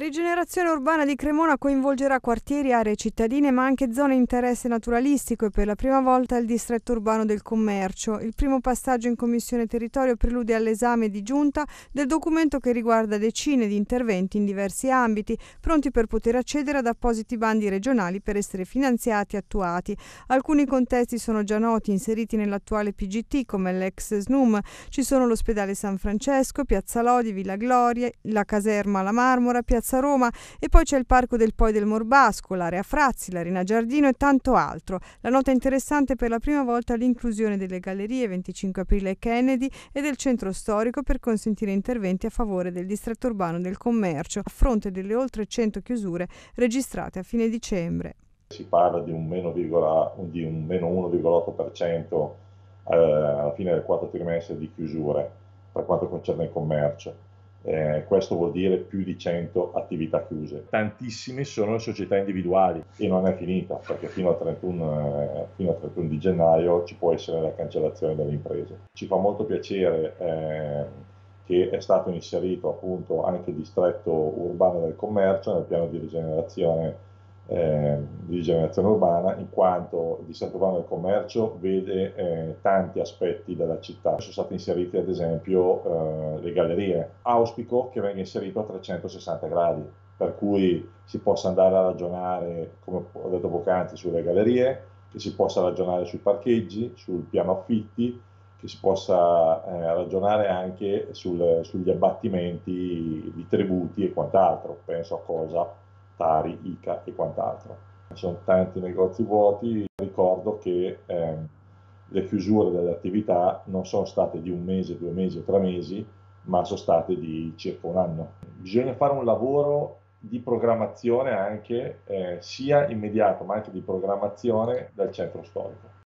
La rigenerazione urbana di Cremona coinvolgerà quartieri, aree cittadine ma anche zone di interesse naturalistico e per la prima volta il distretto urbano del commercio. Il primo passaggio in Commissione Territorio prelude all'esame di giunta del documento che riguarda decine di interventi in diversi ambiti, pronti per poter accedere ad appositi bandi regionali per essere finanziati e attuati. Alcuni contesti sono già noti, inseriti nell'attuale PGT come l'ex SNUM. Ci sono l'ospedale San Francesco, Piazza Lodi, Villa Gloria, la caserma La Marmora, Piazza Piazza Roma e poi c'è il Parco del Poi del Morbasco, l'area Frazzi, l'Arena Giardino e tanto altro. La nota interessante per la prima volta l'inclusione delle gallerie 25 aprile Kennedy e del centro storico per consentire interventi a favore del distretto urbano del commercio a fronte delle oltre 100 chiusure registrate a fine dicembre. Si parla di un meno, di un meno 1,8% eh, alla fine del quarto trimestre di chiusure per quanto concerne il commercio eh, questo vuol dire più di 100 attività chiuse. Tantissime sono le società individuali e non è finita perché fino al 31, eh, 31 di gennaio ci può essere la cancellazione delle imprese. Ci fa molto piacere eh, che è stato inserito appunto anche il distretto urbano del commercio nel piano di rigenerazione eh, di rigenerazione urbana, in quanto il distretto urbano del commercio vede eh, tanti aspetti della città. Sono state inserite ad esempio eh, le gallerie. Auspico che venga inserito a 360 gradi, per cui si possa andare a ragionare, come ho detto poc'anzi, sulle gallerie, che si possa ragionare sui parcheggi, sul piano affitti, che si possa eh, ragionare anche sul, sugli abbattimenti di tributi e quant'altro. Penso a cosa Tari, Ica e quant'altro. Ci sono tanti negozi vuoti, ricordo che eh, le chiusure delle attività non sono state di un mese, due mesi o tre mesi, ma sono state di circa un anno. Bisogna fare un lavoro di programmazione anche, eh, sia immediato ma anche di programmazione del centro storico.